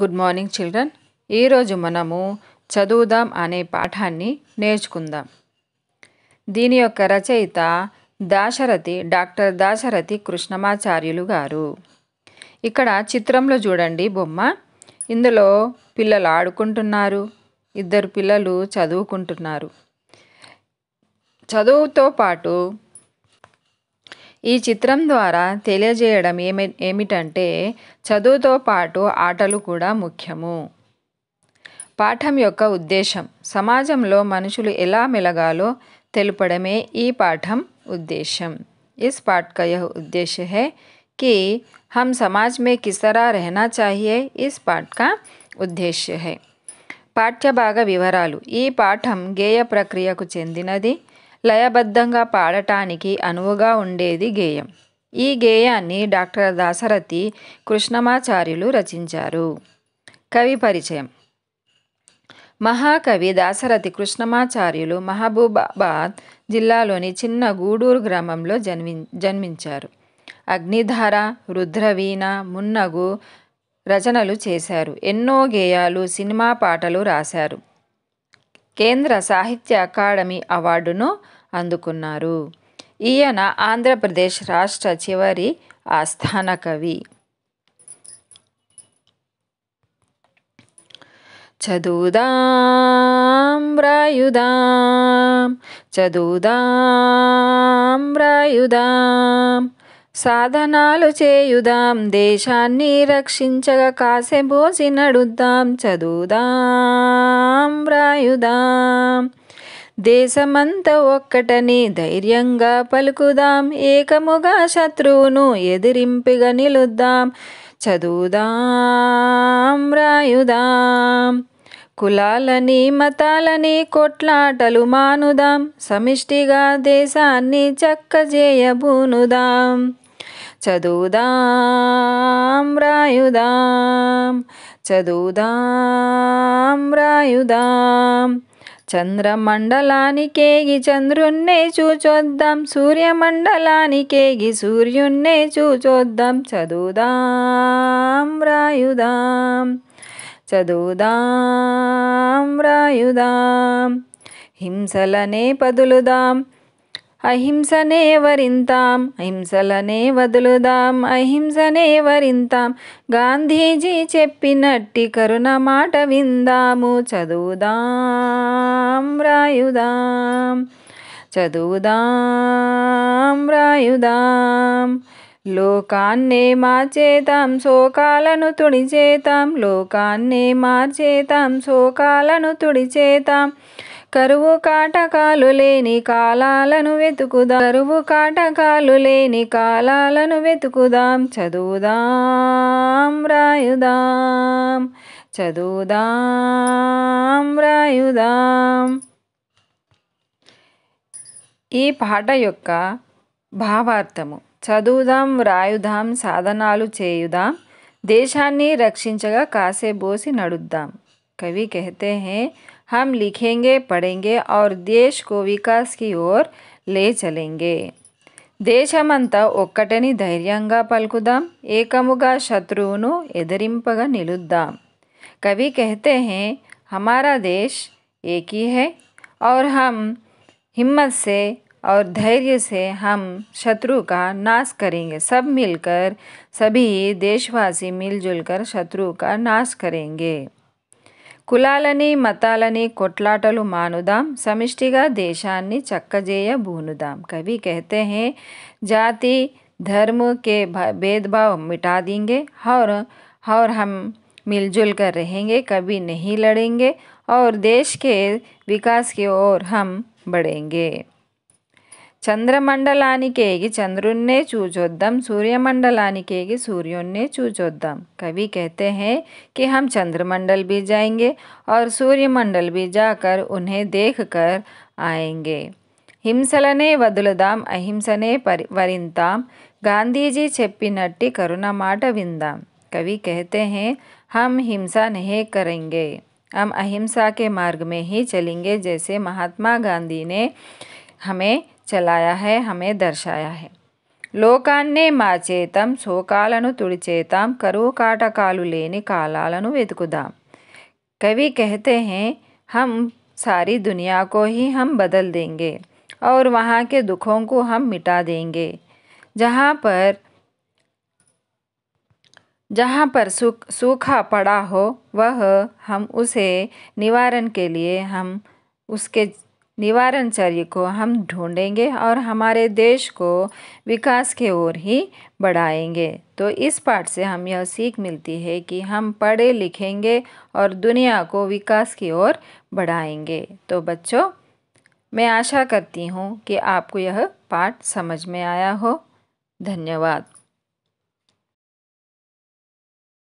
good morning children ఈరోజు మనము చదువుదాం అనే పాఠాన్ని నేర్చుకుందాం దీని యొక్క రచయిత దాశరథి డాక్టర్ దాశరథి కృష్ణమాచార్యులు గారు ఇక్కడ చిత్రంలో చూడండి బొమ్మ ఇందులో పిల్లలు ఆడుకుంటున్నారు ఇద్దరు పిల్లలు చదువుకుంటున్నారు చదువుతో పాటు ఈ చిత్రం ద్వారా తెలియజేయడం ఏమి ఏమిటంటే చదువుతో పాటు ఆటలు కూడా ముఖ్యము పాఠం యొక్క ఉద్దేశం సమాజంలో మనుషులు ఎలా మెలగాలో తెలుపడమే ఈ పాఠం ఉద్దేశం ఇస్ పాఠ का यह హే కి హమ్ సమాజ్ మే కిసరా రహనా చాహియే ఇస్ పాఠ का ఉద్దేశ్య హే పాఠ్య భాగ వివరాలు ఈ పాఠం గేయ ప్రక్రియకు చెందినది లయబద్ధంగా పాడటానికి అనువుగా ఉండేది గేయం ఈ గేయాన్ని డాక్టర్ దాశరథి కృష్ణమాచార్యులు రచించారు కవి పరిచయం మహాకవి దాసరథి కృష్ణమాచార్యులు మహబూబాబాద్ జిల్లాలోని చిన్న గూడూరు గ్రామంలో జన్మి జన్మించారు అగ్నిధార రుద్రవీణ మున్నగు రచనలు చేశారు ఎన్నో గేయాలు సినిమా పాటలు రాశారు కేంద్ర సాహిత్య అకాడమీ అవార్డును అందుకున్నారు ఈయన ఆంధ్రప్రదేశ్ రాష్ట్ర చివరి ఆస్థాన కవి చదువుదాం రాయుదాం చదువుదాం రాయుదాం సాధనాలు చేయుదాం దేశాన్ని రక్షించగా కాసే భోజనడుద్దాం చదువుదాం మనం వ్రాయుదాం దేశమంతా ఒక్కటని ధైర్యంగా పలుకుదాం ఏకముగా శత్రువును ఎదిరింపిగ నిలుద్దాం చదువుదాం రాయుదాం కులాలని మతాలని కొట్లాటలు మానుదాం సమిష్టిగా దేశాన్ని చక్కజేయబూనుదాం చదువుదాం రాయుదాం చదువుదాం రాయుదాం చంద్రమండలానికేగి చంద్రున్నే చూచొద్దాం సూర్యమండలానికేగి సూర్యున్నే చూచొద్దాం చదువుదాం రాయుదాం చదువుదాం రాయుదాం హింసలనే పదులుదాం అహింసనే వరింతాం అహింసలనే వదులుదాం అహింసనే వరింతాం గాంధీజీ చెప్పినట్టి కరుణ మాట విందాము చదువుదాం రాయుదాం చదువుదాం రాయుదాం లోకాన్నే మార్చేతాం శోకాలను తుడిచేతాం లోకాన్నే మార్చేతాం శోకాలను తుడిచేతాం కరువు కాటకాలు లేని కాలాలను వెతుకుదాం కరువు కాటకాలు లేని కాలాలను వెతుకుదాం చదువుదాం రాయుదాం చదువుదాం రాయుదాం ఈ పాట యొక్క భావార్థము చదువుదాం రాయుదాం సాధనాలు చేయుదాం దేశాన్ని రక్షించగా కాసే బోసి నడుద్దాం కవి కహతే హే हम लिखेंगे पढ़ेंगे और देश को विकास की ओर ले चलेंगे देशमंत ओक्कटनी ఒక్కటని ధైర్యంగా एकमुगा ఏకముగా శత్రువును ఎదిరింపగా कवि कहते हैं हमारा देश एक ही है और हम हिम्मत से और धैर्य से हम शत्रु का नाश करेंगे सब मिलकर सभी देशवासी मिलजुल कर शत्रु का नाश करेंगे కులాలని మతాలని కొట్లాటలు మానుదాం సమిష్టిగా దేశాన్ని చక్కజేయ भूनुदाम कवि कहते हैं जाति धर्म के भेदभाव मिटा देंगे और और हम मिलजुल कर रहेंगे कभी नहीं लड़ेंगे और देश के विकास की ओर हम बढ़ेंगे చంద్రమండలానికేగి చంద్రుణ్ణే चूचोदम सूर्यमंडलानिकेगी सूर्योन्ने చూచొద్దాం कवि कहते हैं कि हम चंद्रमंडल भी जाएंगे और सूर्यमंडल भी जाकर उन्हें देख कर आएंगे वदुलदाम अहिंसने అహింసనే गांधी जी గాంధీజీ नट्टी करुणा माट విందాం कवि कहते हैं हम हिंसा नहीं करेंगे हम अहिंसा के मार्ग में ही चलेंगे जैसे महात्मा गांधी ने हमें चलाया है हमें दर्शाया है लोकाने మాచేతం शोकाल తుడిచేతాం కరువు కాటకాలు लेने కాలాలను వెతుకుదాం कवि कहते हैं हम सारी दुनिया को ही हम बदल देंगे और वहाँ के दुखों को हम मिटा देंगे जहाँ पर जहाँ पर सुख सूखा पड़ा हो वह हम उसे निवारण के लिए हम उसके चर्य को हम ढूंढेंगे और हमारे देश को विकास के ओर ही बढ़ाएंगे तो इस पाठ से हम यह सीख मिलती है कि हम पढ़े लिखेंगे और दुनिया को विकास की ओर बढ़ाएंगे तो बच्चों मैं आशा करती हूँ कि आपको यह पाठ समझ में आया हो धन्यवाद